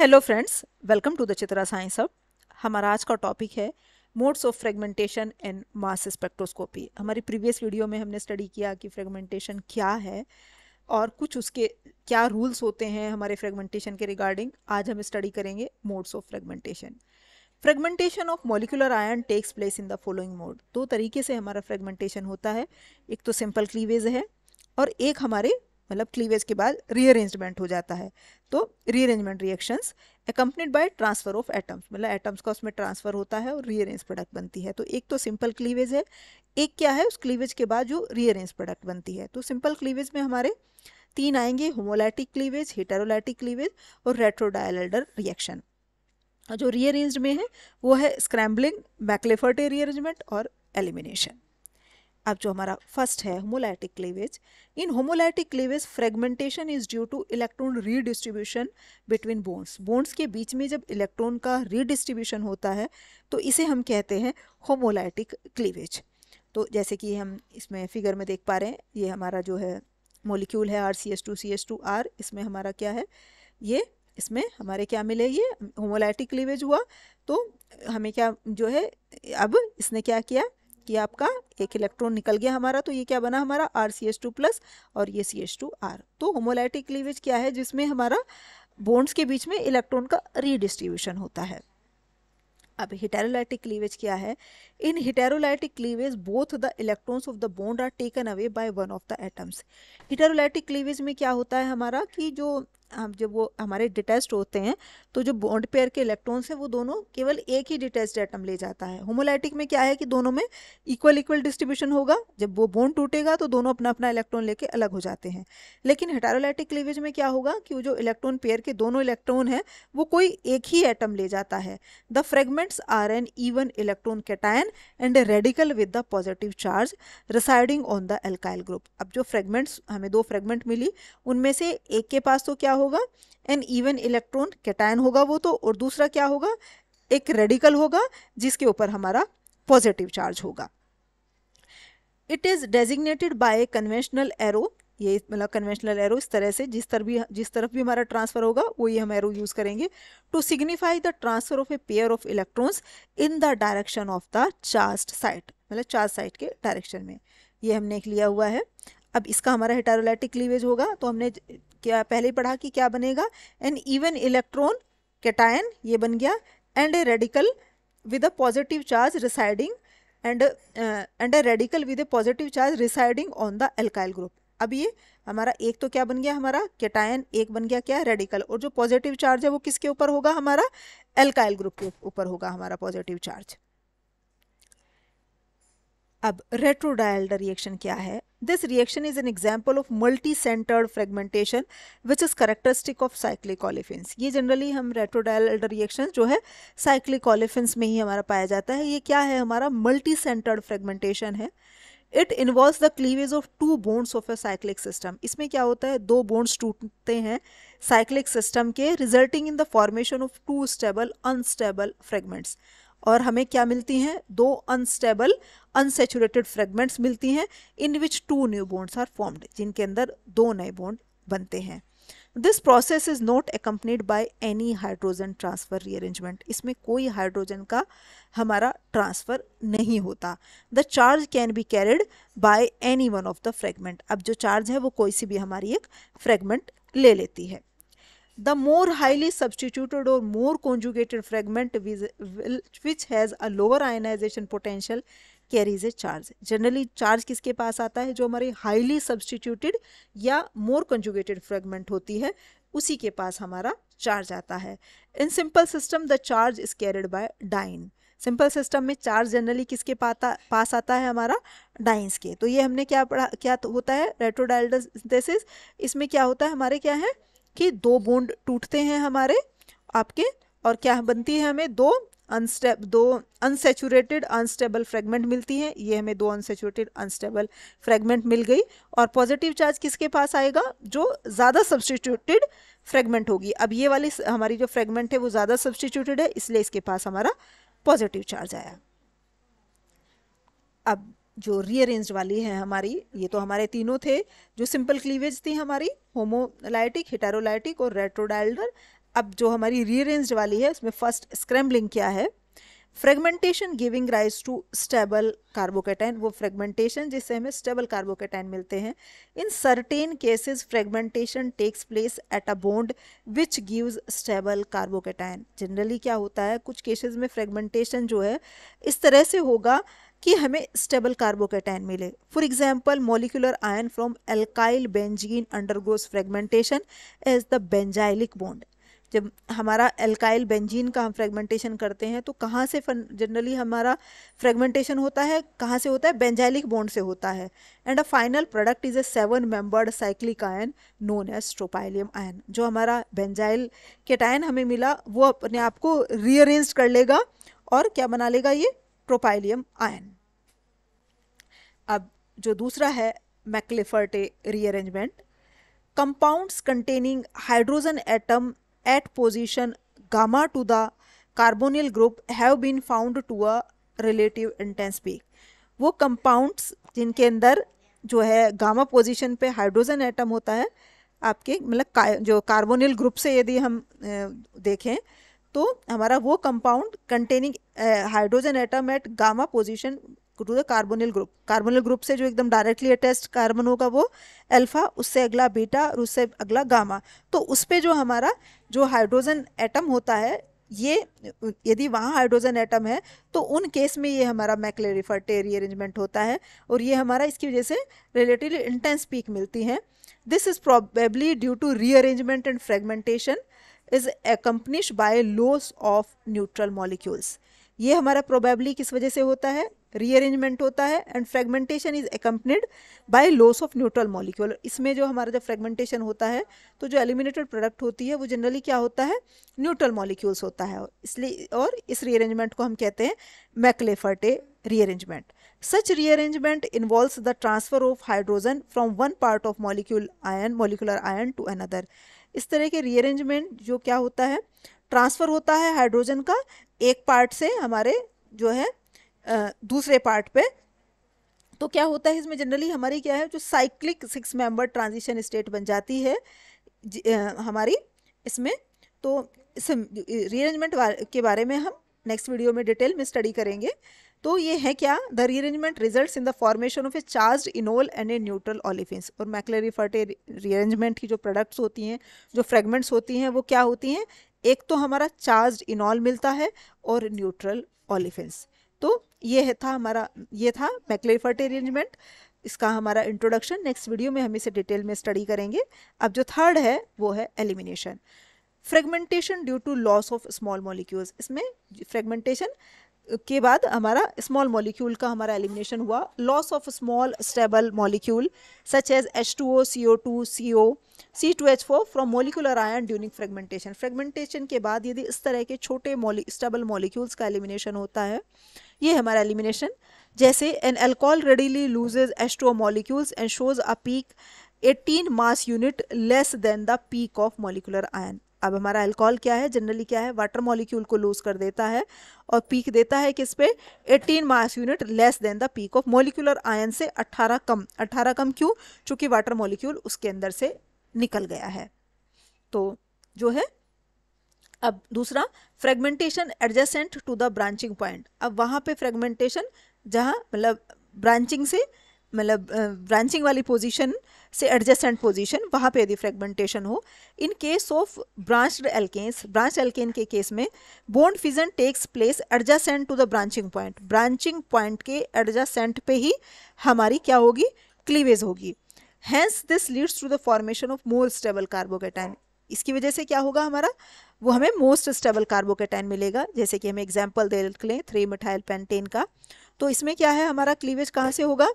Hello friends welcome to the Chitra science hub हमारा आज का टॉपिक है modes of fragmentation and mass spectroscopy हमारी प्रीवियस वीडियो में हमने स्टडी किया कि फ्रेगमेंटेशन क्या है और कुछ उसके क्या रूल्स होते हैं हमारे फ्रेगमेंटेशन के रिगार्डिंग आज हम स्टडी करेंगे modes of fragmentation fragmentation of molecular ion takes place in the following mode दो तरीके से हमारा फ्रेगमेंटेशन होता है एक तो सिंपल क्लीवेज है और एक हमारे मतलब क्लीवेज के बाद रीअरेंजमेंट हो जाता है तो rearrangement reactions accompanied by transfer of atoms मतलब एटम्स का उसमें ट्रांसफर होता है और रीअरेंज प्रोडक्ट बनती है तो एक तो सिंपल क्लीवेज है एक क्या है उस क्लीवेज के बाद जो रीअरेंज प्रोडक्ट बनती है तो सिंपल क्लीवेज में हमारे तीन आएंगे होमोलाइटिक क्लीवेज हिटेरोलाइटिक क्लीवेज और रेट्रोडायलडर रिएक्शन जो रीअरेंज में है वो है स्क्रैम्बलिंग मैकलेफर्टे रीअरेंजमेंट और एलिमिनेशन अब जो हमारा फर्स्ट है homolytic cleavage in homolytic cleavage fragmentation is due to electron redistribution between bonds bonds के बीच में जब इलेक्ट्रॉन का रीडिस्ट्रीब्यूशन होता है तो इसे हम कहते हैं होमोलाइटिक क्लीवेज तो जैसे कि हम इसमें फिगर में देख पा रहे हैं ये हमारा जो है मोलिक्यूल है R C S two C S two R इसमें हमारा क्या है ये इसमें हमारे क्या मिले ये होमोलाइटिक क्लीवेज हुआ तो हमें क्या जो है अब इसने क्या किया कि आपका एक इलेक्ट्रॉन निकल गया हमारा तो ये क्या बना हमारा R C S two plus और ये सी एस टू आर तो होमोलाइटिक क्लीवेज क्या है जिसमें हमारा बोन्स के बीच में इलेक्ट्रॉन का रीडिस्ट्रीब्यूशन होता है अब हिटेरोलाइटिक क्लीवेज क्या है in heterolytic cleavage both the electrons of the bond are taken away by one of the atoms heterolytic cleavage में क्या होता है हमारा कि जो हम जब वो हमारे डिटेस्ट होते हैं तो जो बॉन्ड पेयर के इलेक्ट्रॉन्स हैं वो दोनों केवल एक ही डिटेस्ट एटम ले जाता है होमोलाइटिक में क्या है कि दोनों में इक्वल इक्वल डिस्ट्रीब्यूशन होगा जब वो बॉन्ड टूटेगा तो दोनों अपना अपना इलेक्ट्रॉन लेके अलग हो जाते हैं लेकिन हेटारोलाइटिक लिवेज में क्या होगा कि वो जो इलेक्ट्रॉन पेयर के दोनों इलेक्ट्रॉन हैं वो कोई एक ही एटम ले जाता है the fragments are an even electron cation and radical with the positive charge residing on the alkyl group अब जो फ्रेगमेंट्स हमें दो फ्रेगमेंट मिली उनमें से एक के पास तो क्या होगा एन इवन इलेक्ट्रॉन कैटायन होगा वो तो और दूसरा क्या होगा एक रेडिकल होगा जिसके ऊपर हमारा पॉजिटिव चार्ज होगा it is designated by conventional arrow ये मतलब कन्वेंशनल एरो इस तरह से जिस तरफ भी जिस तरफ भी हमारा ट्रांसफर होगा वो ये हम एरो यूज़ करेंगे to signify the transfer of a pair of electrons in the direction of the charge site मतलब चार्ज साइट के डायरेक्शन में ये हमने एक लिया हुआ है अब इसका हमारा हेटारोलाइटिक क्लीवेज होगा तो हमने क्या पहले पढ़ा कि क्या बनेगा एन इवन इलेक्ट्रॉन कैटायन ये बन गया and a radical with a positive charge residing and and a radical with a positive charge residing on the alkyl group अब ये हमारा एक तो क्या बन गया हमारा कैटाइन एक बन गया क्या रेडिकल और जो पॉजिटिव चार्ज है वो किसके ऊपर होगा हमारा एल्काइल ग्रुप के ऊपर होगा हमारा पॉजिटिव चार्ज अब रेट्रोडायल्ड रिएक्शन क्या है This reaction is an example of multi-centered fragmentation which is characteristic of cyclic olefins. ये generally हम retrodial reactions जो है cyclic olefins में ही हमारा पाया जाता है ये क्या है हमारा multi-centered fragmentation है it involve the cleavage of two bonds of a cyclic system इसमें क्या होता है दो बोन्स टूटते हैं साइक्लिक सिस्टम के resulting in the formation of two stable unstable fragments और हमें क्या मिलती हैं दो अनस्टेबल अनसेचुरेटेड फ्रेगमेंट्स मिलती हैं in which two new bonds are formed जिनके अंदर दो नए बोन्ड बनते हैं this process is not accompanied by any hydrogen transfer rearrangement इसमें कोई हाइड्रोजन का हमारा ट्रांसफ़र नहीं होता the charge can be carried by any one of the fragment अब जो चार्ज है वो कोई सी भी हमारी एक फ्रेगमेंट ले लेती है द मोर हाईली सब्सटीट्यूटेड और more conjugated fragment which has a lower ionization potential carries a charge generally charge किसके पास आता है जो हमारी हाईली सब्सटीट्यूटेड या मोर कंजुगेटेड फ्रेगमेंट होती है उसी के पास हमारा चार्ज आता है in simple system the charge is carried by diene simple system में चार्ज जनरली किसके पाता पास आता है हमारा डाइंस के तो ये हमने क्या पढ़ा क्या होता है रेट्रोडाइल इसमें क्या होता है हमारे क्या है कि दो बोंड टूटते हैं हमारे आपके और क्या बनती है हमें दो अनस्टेब दो अनसेचुरेटेड अनस्टेबल फ्रेगमेंट मिलती हैं ये हमें दो अनसेचुरेटेड अनस्टेबल फ्रेगमेंट मिल गई और पॉजिटिव चार्ज किसके पास आएगा जो ज़्यादा सब्सटीट्यूटेड फ्रेगमेंट होगी अब ये वाली हमारी जो फ्रेगमेंट है वो ज़्यादा सब्सटीट्यूटेड है इसलिए इसके पास हमारा पॉजिटिव चार्ज आया अब जो रीअरेंज वाली है हमारी ये तो हमारे तीनों थे जो सिंपल क्लीवेज थी हमारी होमोलाइटिक हिटारोलाइटिक और रेट्रोडाइल्डर अब जो हमारी रीअरेंज वाली है उसमें फर्स्ट स्क्रैम्बलिंग क्या है fragmentation giving rise to stable carbocation वो फ्रेगमेंटेशन जिससे हमें स्टेबल कार्बोकेटाइन मिलते हैं in certain cases fragmentation takes place at a bond which gives stable carbocation generally क्या होता है कुछ केसेस में फ्रेगमेंटेशन जो है इस तरह से होगा कि हमें स्टेबल कार्बोकेटाइन मिले for example molecular ion from alkyl benzene undergoes fragmentation as the benzylic bond जब हमारा एल्काइल बेंजीन का हम फ्रेगमेंटेशन करते हैं तो कहाँ से जनरली हमारा फ्रेगमेंटेशन होता है कहाँ से होता है बेंजाइलिक बॉन्ड से होता है and a final product is a seven membered cyclic ion known as tropylium ion जो हमारा बेंजाइल केटायन हमें मिला वो अपने आप को रीअरेंज कर लेगा और क्या बना लेगा ये प्रोपाइलियम आयन अब जो दूसरा है McLafferty rearrangement compounds containing hydrogen atom at position gamma to the carbonyl group have been found to a relative intense peak वो कंपाउंड्स जिनके अंदर जो है गामा पोजीशन पे हाइड्रोजन एटम होता है आपके मतलब जो कार्बोनियल ग्रुप से यदि हम देखें तो हमारा वो compound containing hydrogen atom at gamma position to the carbonyl group carbonyl group से जो एकदम डायरेक्टली अटैच कार्बन होगा वो अल्फा उससे अगला बीटा और उससे अगला गामा तो उस पर जो हमारा जो हाइड्रोजन एटम होता है ये यदि वहाँ हाइड्रोजन एटम है तो उन केस में ये हमारा मैकलेरिफर टेरी अरेंजमेंट होता है और ये हमारा इसकी वजह से रिलेटिवली इंटेंस पीक मिलती है this is probably due to rearrangement and fragmentation is accompanied by loss of neutral molecules ये हमारा प्रोबेबली किस वजह से होता है रीअरेंजमेंट होता है and fragmentation is accompanied by loss of neutral molecule इसमें जो हमारा जब फ्रेगमेंटेशन होता है तो जो एलिमिनेटेड प्रोडक्ट होती है वो जनरली क्या होता है न्यूट्रल मॉलिक्यूल्स होता है इसलिए और इस रीअरेंजमेंट को हम कहते हैं McLafferty rearrangement such rearrangement involve the transfer of hydrogen from one part of molecule ion molecular ion to another इस तरह के रीअरेंजमेंट जो क्या होता है ट्रांसफ़र होता है हाइड्रोजन का एक पार्ट से हमारे जो है दूसरे पार्ट पे तो क्या होता है इसमें जनरली हमारी क्या है जो cyclic six member transition state बन जाती है हमारी इसमें तो इस रीअरेंजमेंट के बारे में हम नेक्स्ट वीडियो में डिटेल में स्टडी करेंगे तो ये है क्या the rearrangement result in the formation of a charge enol and a neutral olefins और मैकलरी फर्टे रीअरेंजमेंट की जो प्रोडक्ट्स होती हैं जो फ्रेगमेंट्स होती हैं वो क्या होती हैं एक तो हमारा चार्ज इनॉल मिलता है और न्यूट्रल ऑलिफिन्स तो ये था हमारा ये था मैकलरी फर्टे रीअरेंजमेंट इसका हमारा इंट्रोडक्शन नेक्स्ट वीडियो में हम इसे डिटेल में स्टडी करेंगे अब जो थर्ड है वो है elimination fragmentation due to loss of small molecules इसमें फ्रेगमेंटेशन के बाद हमारा स्मॉल मॉलिक्यूल का हमारा एलिमिनेशन हुआ loss of small stable molecule such as H two O C O two C O C two H four from molecular ion during fragmentation fragmentation के बाद यदि इस तरह के छोटे स्टेबल मॉलिक्यूल्स का एलिमिनेशन होता है ये हमारा एलिमिनेशन जैसे an alcohol readily loses H two O molecules and shows a peak 18 mass unit less than the peak of molecular ion अब हमारा अल्कोहल क्या है जनरली क्या है वाटर मॉलिक्यूल को लूज कर देता है और पीक देता है किस पे 18 mass unit less than the peak of molecular ion से 18 कम 18 कम क्यों चूंकि वाटर मॉलिक्यूल उसके अंदर से निकल गया है तो जो है अब दूसरा fragmentation adjacent to the branching point अब वहां पे फ्रेगमेंटेशन जहां मतलब ब्रांचिंग से मतलब ब्रांचिंग वाली पोजीशन से एडजस्टेंट पोजीशन वहाँ पे यदि फ्रेगमेंटेशन हो in case of branched alkanes branch alkane के केस में bond fission takes place adjacent to the branching point branching point के एडजस्टेंट पे ही हमारी क्या होगी क्लीवेज होगी hence this leads to the formation of more stable carbocation इसकी वजह से क्या होगा हमारा वो हमें मोस्ट स्टेबल कार्बोकेटाइन मिलेगा जैसे कि हम एग्जाम्पल दे लें थ्री मिठाइल पेंटेन का तो इसमें क्या है हमारा क्लीवेज कहाँ से होगा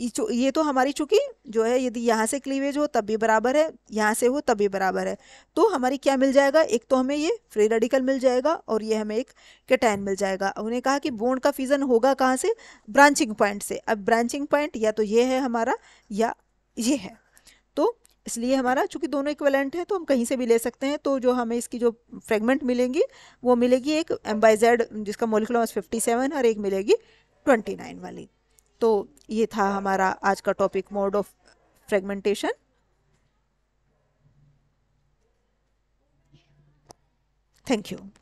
ये तो हमारी चूँकि जो है यदि यहाँ से क्लीवेज हो तब भी बराबर है यहाँ से हो तब भी बराबर है तो हमारी क्या मिल जाएगा एक तो हमें ये फ्री रेडिकल मिल जाएगा और ये हमें एक कैटैन मिल जाएगा उन्होंने कहा कि बोन का फीजन होगा कहाँ से ब्रांचिंग पॉइंट से अब ब्रांचिंग पॉइंट या तो ये है हमारा या ये है तो इसलिए हमारा चूंकि दोनों इक्वलेंट है तो हम कहीं से भी ले सकते हैं तो जो हमें इसकी जो फ्रेगमेंट मिलेंगी वो मिलेगी एक एम बाई जेड जिसका मोलिकुलर फिफ्टी सेवन और एक मिलेगी ट्वेंटी नाइन वाली तो ये था हमारा आज का topic mode of fragmentation thank you